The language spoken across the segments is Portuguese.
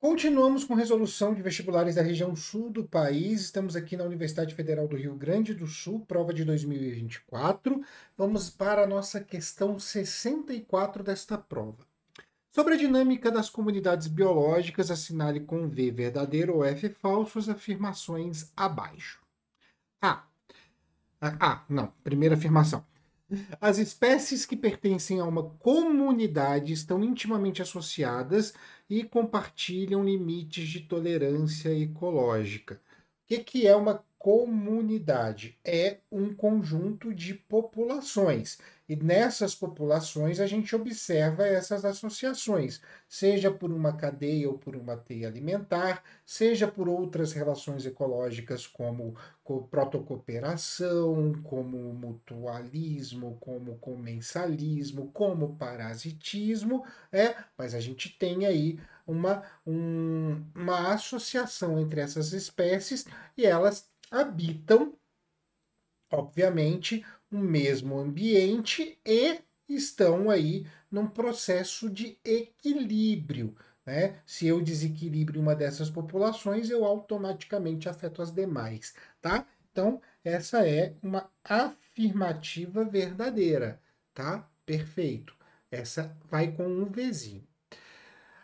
Continuamos com resolução de vestibulares da região sul do país. Estamos aqui na Universidade Federal do Rio Grande do Sul, prova de 2024. Vamos para a nossa questão 64 desta prova. Sobre a dinâmica das comunidades biológicas, assinale com V verdadeiro ou F falso as afirmações abaixo. A. Ah, ah, ah, não. Primeira afirmação. As espécies que pertencem a uma comunidade estão intimamente associadas e compartilham limites de tolerância ecológica. O que, que é uma comunidade? É um conjunto de populações e nessas populações a gente observa essas associações, seja por uma cadeia ou por uma teia alimentar, seja por outras relações ecológicas como protocooperação, como mutualismo, como comensalismo, como parasitismo, é, mas a gente tem aí uma, um, uma associação entre essas espécies e elas habitam, obviamente, o mesmo ambiente e estão aí num processo de equilíbrio. Né? Se eu desequilibro uma dessas populações, eu automaticamente afeto as demais, tá? Então, essa é uma afirmativa verdadeira, tá? Perfeito. Essa vai com um vizinho.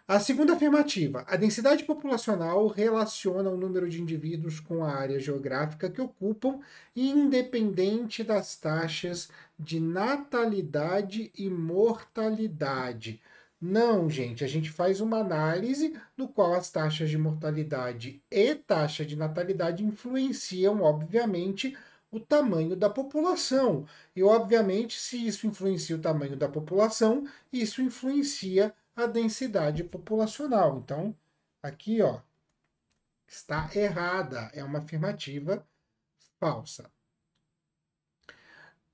A segunda afirmativa, a densidade populacional relaciona o número de indivíduos com a área geográfica que ocupam, independente das taxas de natalidade e mortalidade. Não, gente, a gente faz uma análise no qual as taxas de mortalidade e taxa de natalidade influenciam, obviamente, o tamanho da população. E, obviamente, se isso influencia o tamanho da população, isso influencia a densidade populacional. Então, aqui, ó, está errada, é uma afirmativa falsa.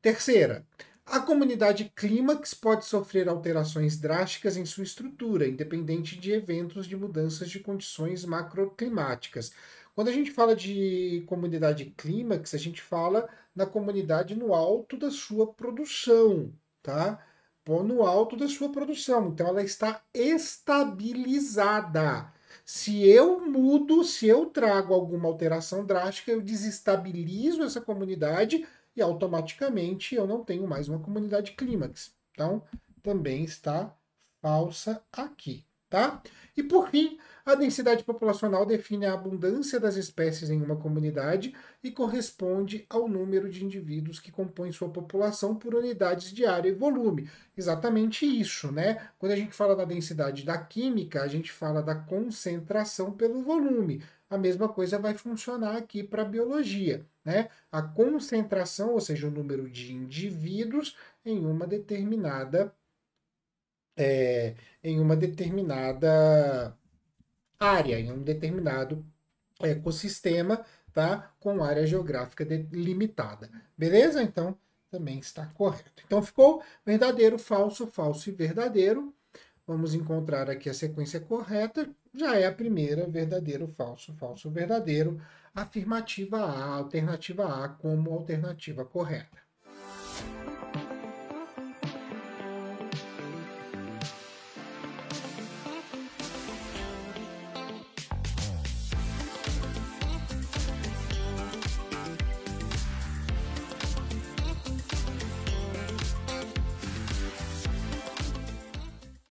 Terceira, a comunidade clímax pode sofrer alterações drásticas em sua estrutura, independente de eventos de mudanças de condições macroclimáticas. Quando a gente fala de comunidade clímax, a gente fala na comunidade no alto da sua produção, tá? pôr no alto da sua produção. Então ela está estabilizada. Se eu mudo, se eu trago alguma alteração drástica, eu desestabilizo essa comunidade e automaticamente eu não tenho mais uma comunidade clímax. Então também está falsa aqui tá? E por fim, a densidade populacional define a abundância das espécies em uma comunidade e corresponde ao número de indivíduos que compõem sua população por unidades de área e volume. Exatamente isso, né? Quando a gente fala da densidade da química, a gente fala da concentração pelo volume. A mesma coisa vai funcionar aqui para a biologia, né? A concentração, ou seja, o número de indivíduos em uma determinada é, em uma determinada área, em um determinado ecossistema, tá? Com área geográfica delimitada. Beleza? Então, também está correto. Então, ficou verdadeiro, falso, falso e verdadeiro. Vamos encontrar aqui a sequência correta. Já é a primeira, verdadeiro, falso, falso, verdadeiro. Afirmativa A, alternativa A como alternativa correta.